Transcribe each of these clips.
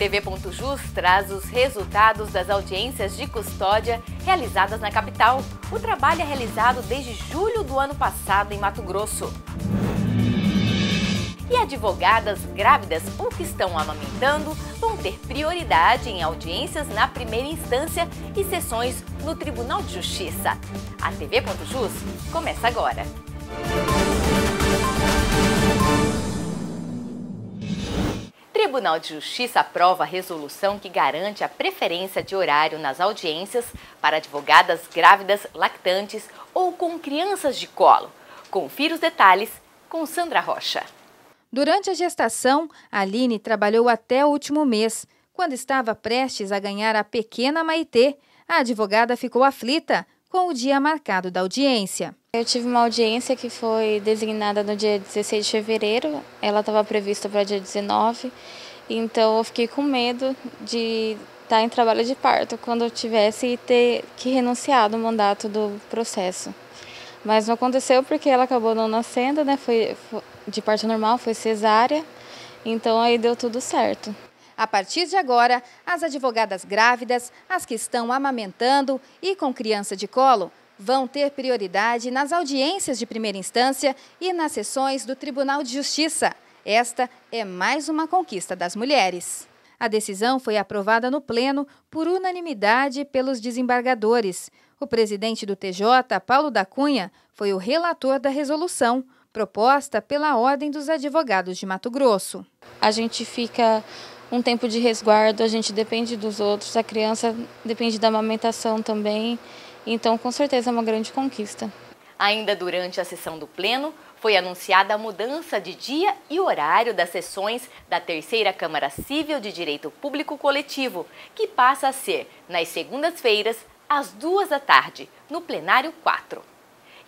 TV Ponto Jus traz os resultados das audiências de custódia realizadas na capital. O trabalho é realizado desde julho do ano passado em Mato Grosso. E advogadas grávidas ou que estão amamentando vão ter prioridade em audiências na primeira instância e sessões no Tribunal de Justiça. A TV Ponto Jus começa agora. Tribunal de Justiça aprova a resolução que garante a preferência de horário nas audiências para advogadas grávidas, lactantes ou com crianças de colo. Confira os detalhes com Sandra Rocha. Durante a gestação, Aline trabalhou até o último mês. Quando estava prestes a ganhar a pequena Maitê, a advogada ficou aflita com o dia marcado da audiência. Eu tive uma audiência que foi designada no dia 16 de fevereiro, ela estava prevista para dia 19, então eu fiquei com medo de estar tá em trabalho de parto quando eu tivesse ter que renunciar do mandato do processo. Mas não aconteceu porque ela acabou não nascendo, né? Foi, foi de parto normal, foi cesárea, então aí deu tudo certo. A partir de agora, as advogadas grávidas, as que estão amamentando e com criança de colo, vão ter prioridade nas audiências de primeira instância e nas sessões do Tribunal de Justiça. Esta é mais uma conquista das mulheres. A decisão foi aprovada no Pleno por unanimidade pelos desembargadores. O presidente do TJ, Paulo da Cunha, foi o relator da resolução, proposta pela Ordem dos Advogados de Mato Grosso. A gente fica um tempo de resguardo, a gente depende dos outros, a criança depende da amamentação também. Então, com certeza, é uma grande conquista. Ainda durante a sessão do Pleno, foi anunciada a mudança de dia e horário das sessões da Terceira Câmara Civil de Direito Público Coletivo, que passa a ser nas segundas-feiras, às duas da tarde, no Plenário 4.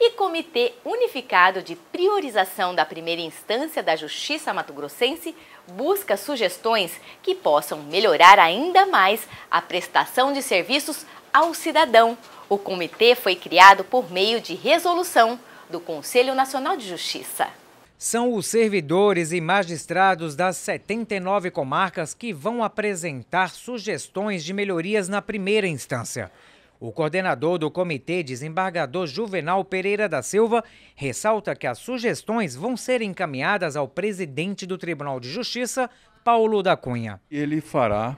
E Comitê Unificado de Priorização da Primeira Instância da Justiça Mato Grossense busca sugestões que possam melhorar ainda mais a prestação de serviços ao cidadão, o comitê foi criado por meio de resolução do Conselho Nacional de Justiça. São os servidores e magistrados das 79 comarcas que vão apresentar sugestões de melhorias na primeira instância. O coordenador do comitê, desembargador Juvenal Pereira da Silva, ressalta que as sugestões vão ser encaminhadas ao presidente do Tribunal de Justiça, Paulo da Cunha. Ele fará,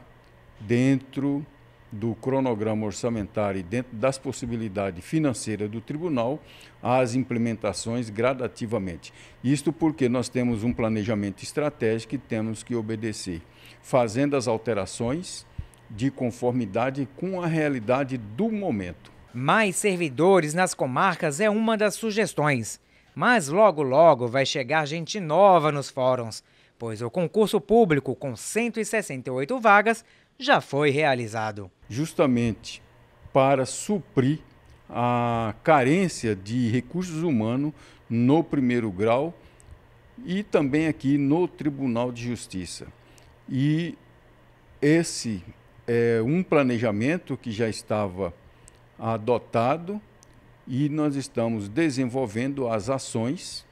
dentro do cronograma orçamentário e dentro das possibilidades financeiras do tribunal as implementações gradativamente. Isto porque nós temos um planejamento estratégico e temos que obedecer, fazendo as alterações de conformidade com a realidade do momento. Mais servidores nas comarcas é uma das sugestões, mas logo logo vai chegar gente nova nos fóruns, pois o concurso público com 168 vagas já foi realizado. Justamente para suprir a carência de recursos humanos no primeiro grau e também aqui no Tribunal de Justiça. E esse é um planejamento que já estava adotado e nós estamos desenvolvendo as ações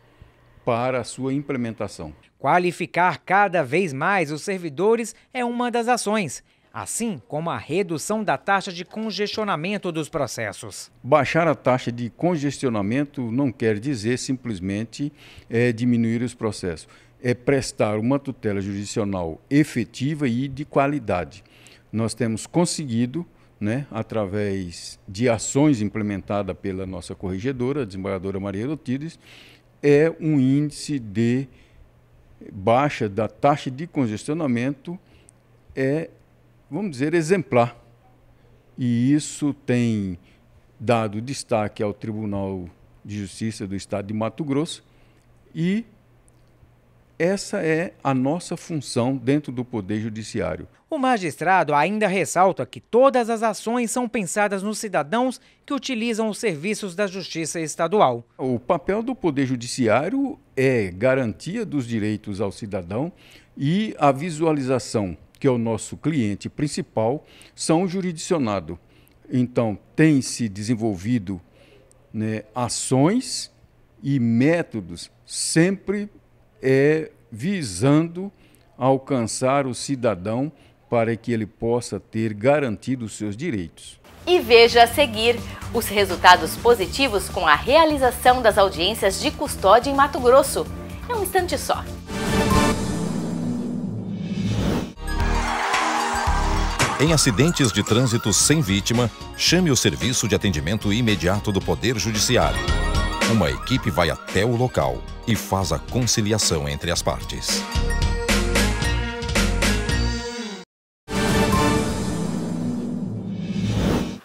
para a sua implementação. Qualificar cada vez mais os servidores é uma das ações, assim como a redução da taxa de congestionamento dos processos. Baixar a taxa de congestionamento não quer dizer simplesmente é, diminuir os processos, é prestar uma tutela judicial efetiva e de qualidade. Nós temos conseguido. Né, através de ações implementadas pela nossa corregedora, a desembargadora Maria Lotires, é um índice de baixa da taxa de congestionamento é, vamos dizer, exemplar. E isso tem dado destaque ao Tribunal de Justiça do Estado de Mato Grosso e essa é a nossa função dentro do Poder Judiciário. O magistrado ainda ressalta que todas as ações são pensadas nos cidadãos que utilizam os serviços da Justiça Estadual. O papel do Poder Judiciário é garantia dos direitos ao cidadão e a visualização, que é o nosso cliente principal, são jurisdicionado. Então, tem se desenvolvido né, ações e métodos sempre é visando alcançar o cidadão para que ele possa ter garantido os seus direitos. E veja a seguir os resultados positivos com a realização das audiências de custódia em Mato Grosso. É um instante só. Em acidentes de trânsito sem vítima, chame o Serviço de Atendimento Imediato do Poder Judiciário. Uma equipe vai até o local e faz a conciliação entre as partes.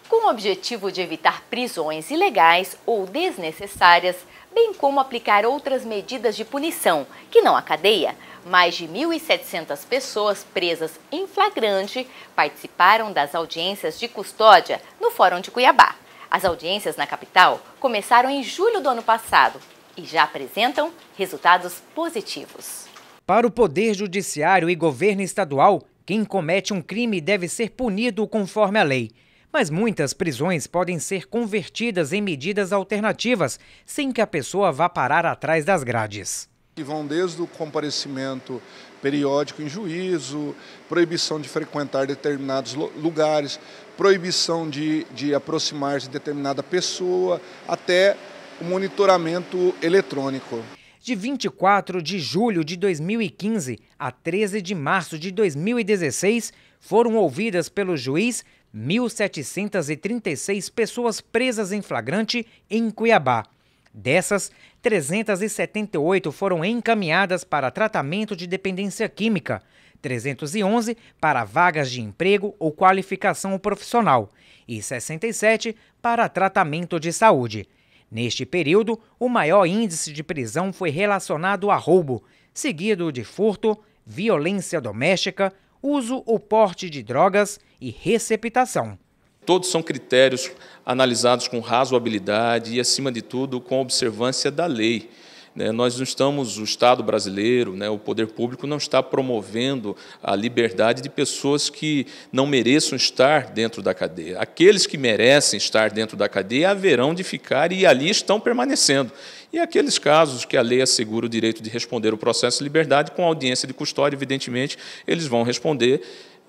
Com o objetivo de evitar prisões ilegais ou desnecessárias, bem como aplicar outras medidas de punição, que não a cadeia, mais de 1.700 pessoas presas em flagrante participaram das audiências de custódia no Fórum de Cuiabá. As audiências na capital começaram em julho do ano passado e já apresentam resultados positivos. Para o Poder Judiciário e Governo Estadual, quem comete um crime deve ser punido conforme a lei. Mas muitas prisões podem ser convertidas em medidas alternativas, sem que a pessoa vá parar atrás das grades. Que vão desde o comparecimento periódico em juízo, proibição de frequentar determinados lugares, proibição de, de aproximar de determinada pessoa, até o monitoramento eletrônico. De 24 de julho de 2015 a 13 de março de 2016, foram ouvidas pelo juiz 1.736 pessoas presas em flagrante em Cuiabá. Dessas, 378 foram encaminhadas para tratamento de dependência química, 311 para vagas de emprego ou qualificação profissional e 67 para tratamento de saúde. Neste período, o maior índice de prisão foi relacionado a roubo, seguido de furto, violência doméstica, uso ou porte de drogas e receptação. Todos são critérios analisados com razoabilidade e, acima de tudo, com observância da lei. Né, nós não estamos, o Estado brasileiro, né, o poder público não está promovendo a liberdade de pessoas que não mereçam estar dentro da cadeia. Aqueles que merecem estar dentro da cadeia haverão de ficar e ali estão permanecendo. E aqueles casos que a lei assegura o direito de responder o processo de liberdade, com audiência de custódia, evidentemente, eles vão responder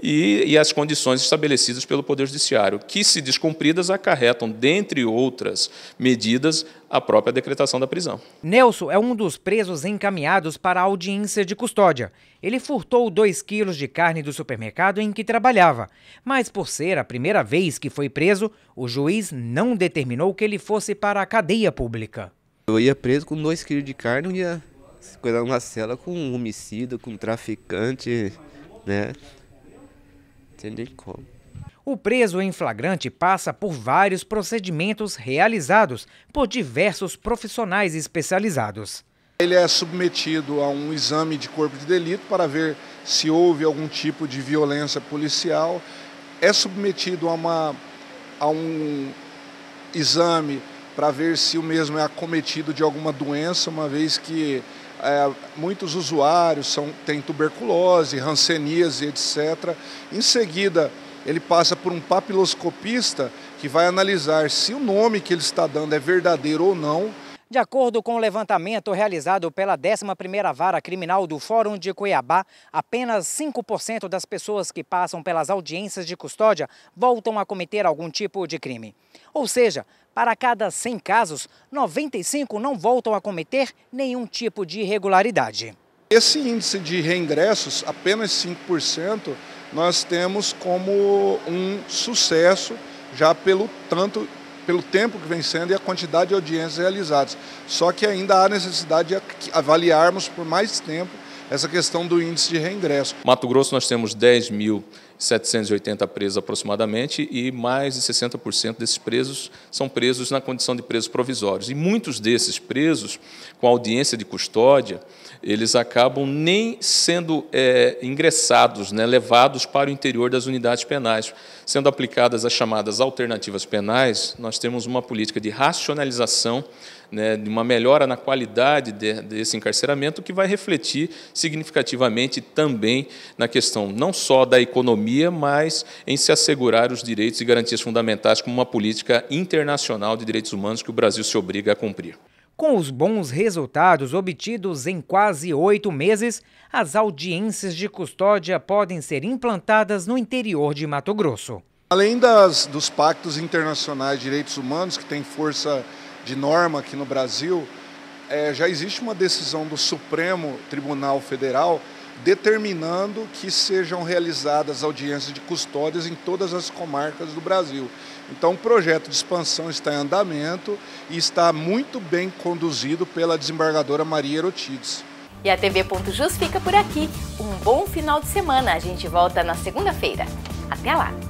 e, e as condições estabelecidas pelo Poder Judiciário, que, se descumpridas, acarretam, dentre outras medidas, a própria decretação da prisão. Nelson é um dos presos encaminhados para a audiência de custódia. Ele furtou 2 quilos de carne do supermercado em que trabalhava, mas por ser a primeira vez que foi preso, o juiz não determinou que ele fosse para a cadeia pública. Eu ia preso com 2 quilos de carne, eu ia coisa uma cela com um homicida, com um traficante, né? como. O preso em flagrante passa por vários procedimentos realizados por diversos profissionais especializados. Ele é submetido a um exame de corpo de delito para ver se houve algum tipo de violência policial. É submetido a, uma, a um exame para ver se o mesmo é acometido de alguma doença, uma vez que é, muitos usuários são, têm tuberculose, ranceníase, etc. Em seguida, ele passa por um papiloscopista que vai analisar se o nome que ele está dando é verdadeiro ou não. De acordo com o levantamento realizado pela 11ª Vara Criminal do Fórum de Cuiabá, apenas 5% das pessoas que passam pelas audiências de custódia voltam a cometer algum tipo de crime. Ou seja, para cada 100 casos, 95 não voltam a cometer nenhum tipo de irregularidade. Esse índice de reingressos, apenas 5%, nós temos como um sucesso já pelo tanto pelo tempo que vem sendo e a quantidade de audiências realizadas. Só que ainda há necessidade de avaliarmos por mais tempo essa questão do índice de reingresso. Mato Grosso nós temos 10 mil 780 presos aproximadamente, e mais de 60% desses presos são presos na condição de presos provisórios. E muitos desses presos, com audiência de custódia, eles acabam nem sendo é, ingressados, né, levados para o interior das unidades penais. Sendo aplicadas as chamadas alternativas penais, nós temos uma política de racionalização né, de uma melhora na qualidade de, desse encarceramento, que vai refletir significativamente também na questão não só da economia, mas em se assegurar os direitos e garantias fundamentais como uma política internacional de direitos humanos que o Brasil se obriga a cumprir. Com os bons resultados obtidos em quase oito meses, as audiências de custódia podem ser implantadas no interior de Mato Grosso. Além das, dos pactos internacionais de direitos humanos, que têm força de norma aqui no Brasil, é, já existe uma decisão do Supremo Tribunal Federal determinando que sejam realizadas audiências de custódias em todas as comarcas do Brasil. Então, o projeto de expansão está em andamento e está muito bem conduzido pela desembargadora Maria Erotides. E a TV Ponto Jus fica por aqui. Um bom final de semana. A gente volta na segunda-feira. Até lá!